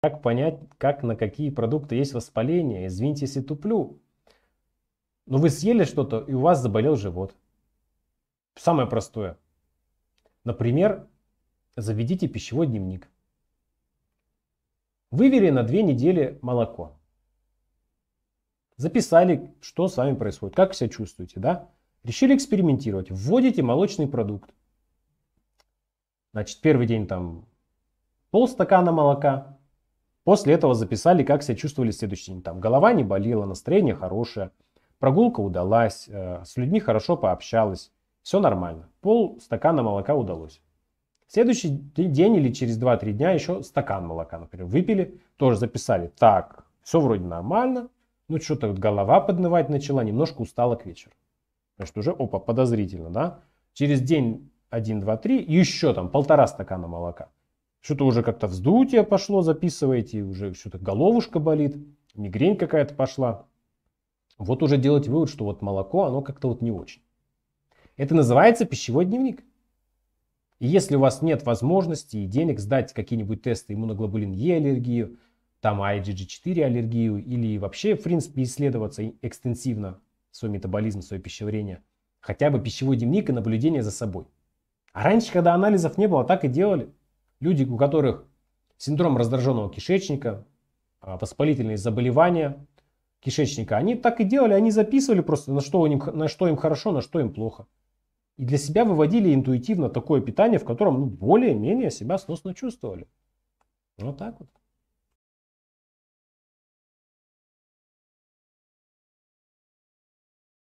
Как понять, как на какие продукты есть воспаление? Извините, если туплю. Но ну, вы съели что-то, и у вас заболел живот. Самое простое. Например, заведите пищевой дневник. Вывели на две недели молоко. Записали, что с вами происходит, как себя чувствуете, да? Решили экспериментировать. Вводите молочный продукт. Значит, первый день там полстакана молока, После этого записали, как себя чувствовали следующий день. Там голова не болела, настроение хорошее, прогулка удалась, э, с людьми хорошо пообщалась, все нормально. Пол стакана молока удалось. В следующий день или через 2-3 дня еще стакан молока, например, выпили, тоже записали. Так, все вроде нормально, ну что-то вот голова поднывать начала, немножко устала к вечеру. Значит, уже, опа, подозрительно, да? Через день 1, 2, 3, еще там полтора стакана молока. Что-то уже как-то вздутие пошло, записываете, уже что-то головушка болит, мигрень какая-то пошла. Вот уже делать вывод, что вот молоко, оно как-то вот не очень. Это называется пищевой дневник. И если у вас нет возможности и денег сдать какие-нибудь тесты иммуноглобулин Е аллергию, там IgG4 аллергию или вообще, в принципе, исследоваться экстенсивно свой метаболизм, свое пищеварение, хотя бы пищевой дневник и наблюдение за собой. А раньше, когда анализов не было, так и делали – Люди, у которых синдром раздраженного кишечника, а, воспалительные заболевания кишечника, они так и делали, они записывали просто, на что, им, на что им хорошо, на что им плохо. И для себя выводили интуитивно такое питание, в котором ну, более-менее себя сносно чувствовали. Вот так вот.